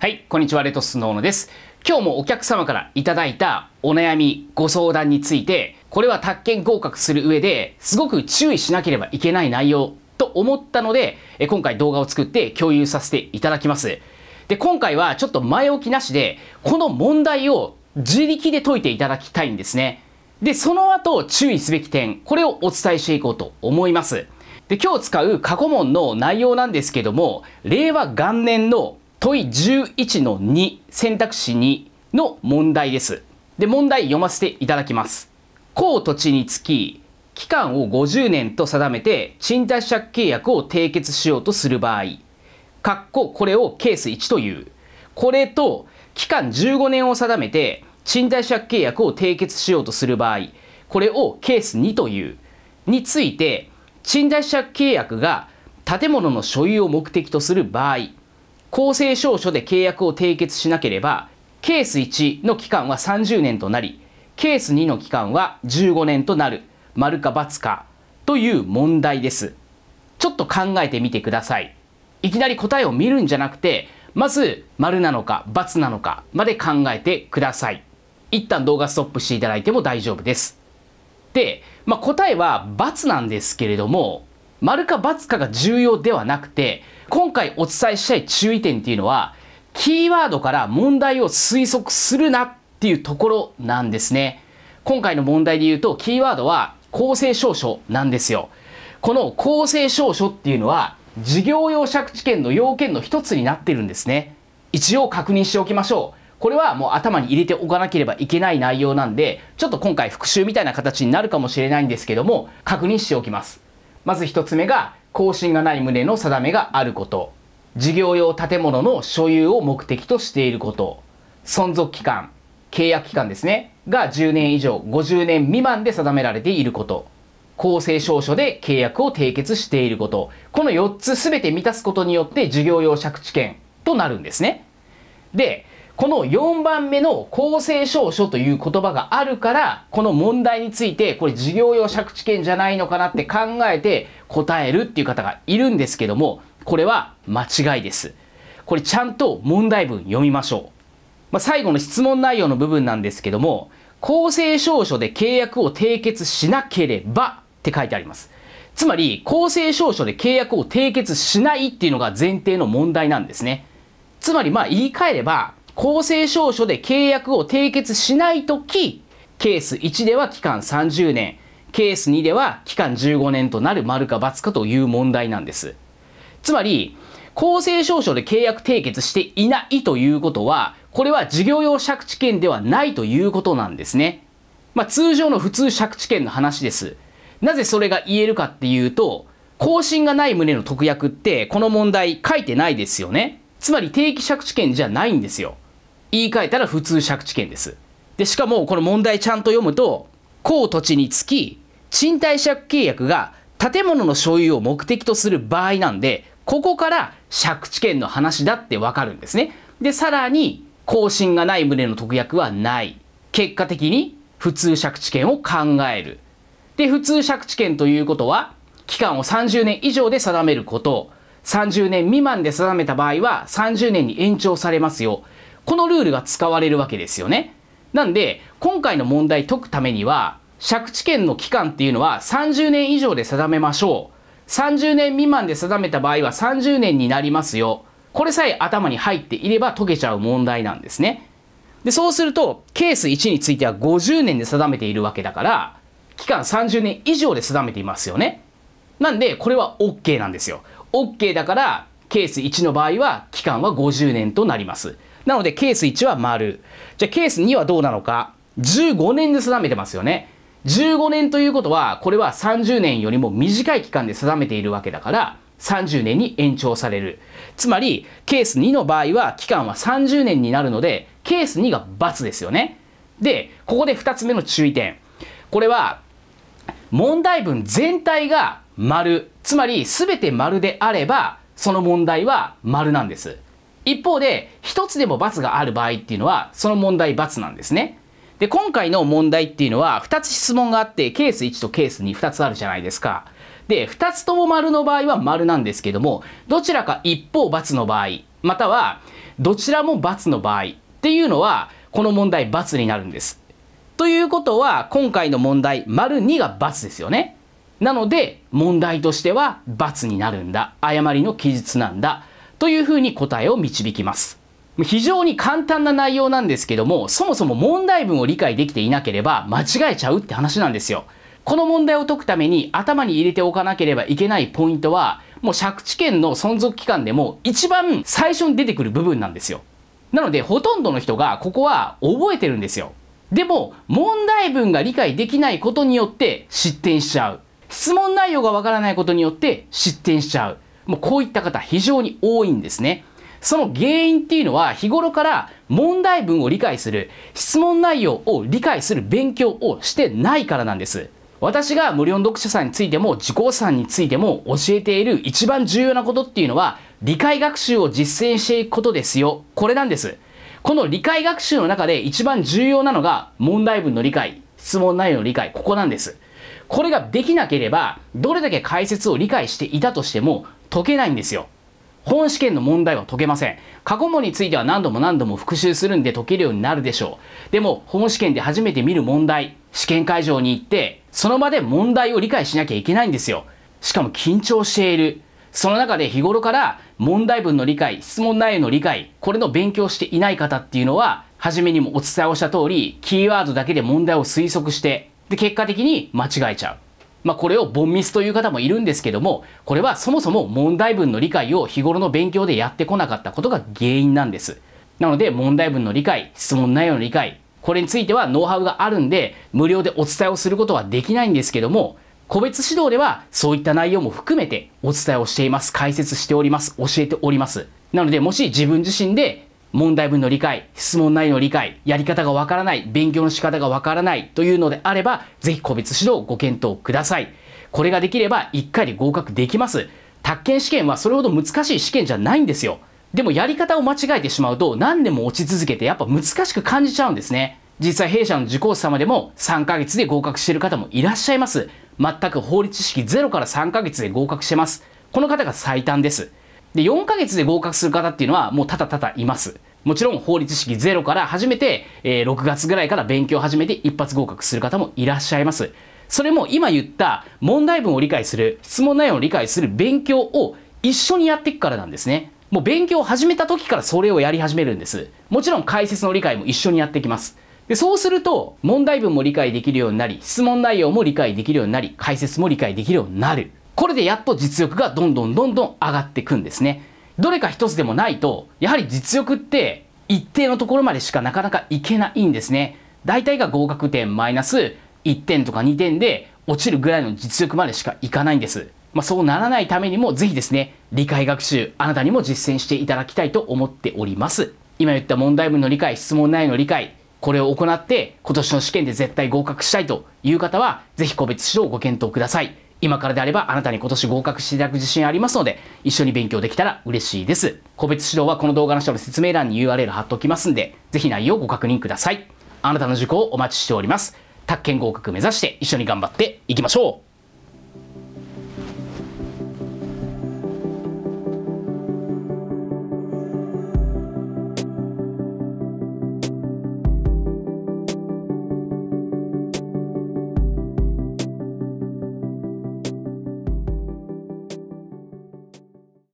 はい、こんにちは、レトスのーノです。今日もお客様からいただいたお悩み、ご相談について、これは宅建合格する上ですごく注意しなければいけない内容と思ったので、今回動画を作って共有させていただきます。で、今回はちょっと前置きなしで、この問題を自力で解いていただきたいんですね。で、その後注意すべき点、これをお伝えしていこうと思います。で、今日使う過去問の内容なんですけども、令和元年の問い11の2選択肢2の問題です。で、問題読ませていただきます。高土地につき、期間を50年と定めて賃貸借契約を締結しようとする場合、括弧ここれをケース1という。これと、期間15年を定めて賃貸借契約を締結しようとする場合、これをケース2という。について、賃貸借契約が建物の所有を目的とする場合、公正証書で契約を締結しなければ、ケース1の期間は30年となり、ケース2の期間は15年となる、丸か×かという問題です。ちょっと考えてみてください。いきなり答えを見るんじゃなくて、まず、丸なのか×なのかまで考えてください。一旦動画ストップしていただいても大丈夫です。で、まあ、答えは×なんですけれども、丸か×かが重要ではなくて、今回お伝えしたい注意点っていうのは、キーワードから問題を推測するなっていうところなんですね。今回の問題で言うと、キーワードは公正証書なんですよ。この公正証書っていうのは、事業用借地権の要件の一つになってるんですね。一応確認しておきましょう。これはもう頭に入れておかなければいけない内容なんで、ちょっと今回復習みたいな形になるかもしれないんですけども、確認しておきます。まず1つ目が更新がない旨の定めがあること事業用建物の所有を目的としていること存続期間契約期間ですねが10年以上50年未満で定められていること公正証書で契約を締結していることこの4つ全て満たすことによって事業用借地権となるんですねでこの4番目の公正証書という言葉があるから、この問題について、これ事業用借地権じゃないのかなって考えて答えるっていう方がいるんですけども、これは間違いです。これちゃんと問題文読みましょう。まあ、最後の質問内容の部分なんですけども、公正証書で契約を締結しなければって書いてあります。つまり、公正証書で契約を締結しないっていうのが前提の問題なんですね。つまり、まあ言い換えれば、公正証書で契約を締結しないとき、ケース1では期間30年、ケース2では期間15年となる丸か×かという問題なんです。つまり、公正証書で契約締結していないということは、これは事業用借地権ではないということなんですね。まあ、通常の普通借地権の話です。なぜそれが言えるかっていうと、更新がない旨の特約って、この問題書いてないですよね。つまり定期借地権じゃないんですよ。言い換えたら普通借地権です。で、しかもこの問題ちゃんと読むと、高土地につき、賃貸借契約が建物の所有を目的とする場合なんで、ここから借地権の話だってわかるんですね。で、さらに、更新がない旨の特約はない。結果的に、普通借地権を考える。で、普通借地権ということは、期間を30年以上で定めること、30年未満で定めた場合は30年に延長されますよ。このルールが使われるわけですよね。なんで、今回の問題解くためには、借地権の期間っていうのは30年以上で定めましょう。30年未満で定めた場合は30年になりますよ。これさえ頭に入っていれば解けちゃう問題なんですね。で、そうすると、ケース1については50年で定めているわけだから、期間30年以上で定めていますよね。なんで、これは OK なんですよ。OK だから、ケース1の場合は、期間は50年となります。なのでケース1は丸。じゃあケース2はどうなのか。15年で定めてますよね。15年ということは、これは30年よりも短い期間で定めているわけだから、30年に延長される。つまり、ケース2の場合は、期間は30年になるので、ケース2が×ですよね。で、ここで2つ目の注意点。これは、問題文全体が丸。つまり、すべて丸であれば、その問題は丸なんです。一方で1つでも×がある場合っていうのはその問題×なんですね。で今回の問題っていうのは2つ質問があってケース1とケース22つあるじゃないですか。で2つとも丸の場合は丸なんですけどもどちらか一方×の場合またはどちらも×の場合っていうのはこの問題×になるんです。ということは今回の問題丸2が×ですよね。なので問題としては×になるんだ誤りの記述なんだというふうに答えを導きます。非常に簡単な内容なんですけども、そもそも問題文を理解できていなければ間違えちゃうって話なんですよ。この問題を解くために頭に入れておかなければいけないポイントは、もう借地権の存続期間でも一番最初に出てくる部分なんですよ。なので、ほとんどの人がここは覚えてるんですよ。でも、問題文が理解できないことによって失点しちゃう。質問内容がわからないことによって失点しちゃう。もうこういった方非常に多いんですね。その原因っていうのは日頃から問題文を理解する、質問内容を理解する勉強をしてないからなんです。私が無料の読者さんについても自己さんについても教えている一番重要なことっていうのは理解学習を実践していくことですよ。これなんです。この理解学習の中で一番重要なのが問題文の理解、質問内容の理解、ここなんです。これができなければ、どれだけ解説を理解していたとしても、解けないんですよ。本試験の問題は解けません。過去問については何度も何度も復習するんで解けるようになるでしょう。でも、本試験で初めて見る問題、試験会場に行って、その場で問題を理解しなきゃいけないんですよ。しかも緊張している。その中で日頃から問題文の理解、質問内容の理解、これの勉強していない方っていうのは、初めにもお伝えをした通り、キーワードだけで問題を推測して、で、結果的に間違えちゃう。まあ、これを凡ミスという方もいるんですけども、これはそもそも問題文の理解を日頃の勉強でやってこなかったことが原因なんです。なので、問題文の理解、質問内容の理解、これについてはノウハウがあるんで、無料でお伝えをすることはできないんですけども、個別指導ではそういった内容も含めてお伝えをしています。解説しております。教えております。なので、もし自分自身で問題文の理解、質問内容の理解、やり方がわからない、勉強の仕方がわからないというのであれば、ぜひ個別指導をご検討ください。これができれば1回で合格できます。宅建試験はそれほど難しい試験じゃないんですよ。でもやり方を間違えてしまうと何年も落ち続けてやっぱ難しく感じちゃうんですね。実際弊社の受講者様でも3ヶ月で合格している方もいらっしゃいます。全く法律知識ゼロから3ヶ月で合格してます。この方が最短です。で、4ヶ月で合格する方っていうのはもうただただいます。もちろん法律式ゼロから始めて、えー、6月ぐらいから勉強を始めて一発合格する方もいらっしゃいます。それも今言った問題文を理解する、質問内容を理解する勉強を一緒にやっていくからなんですね。もう勉強を始めた時からそれをやり始めるんです。もちろん解説の理解も一緒にやってきます。でそうすると問題文も理解できるようになり、質問内容も理解できるようになり、解説も理解できるようになる。これでやっと実力がどんどんどんどん上がっていくんですね。どれか一つでもないと、やはり実力って一定のところまでしかなかなかいけないんですね。大体が合格点マイナス1点とか2点で落ちるぐらいの実力までしかいかないんです。まあ、そうならないためにも、ぜひですね、理解学習、あなたにも実践していただきたいと思っております。今言った問題文の理解、質問内容の理解、これを行って、今年の試験で絶対合格したいという方は、ぜひ個別指導をご検討ください。今からであればあなたに今年合格していただく自信ありますので、一緒に勉強できたら嬉しいです。個別指導はこの動画の下の説明欄に URL 貼っておきますんで、ぜひ内容をご確認ください。あなたの受講をお待ちしております。宅建合格目指して一緒に頑張っていきましょう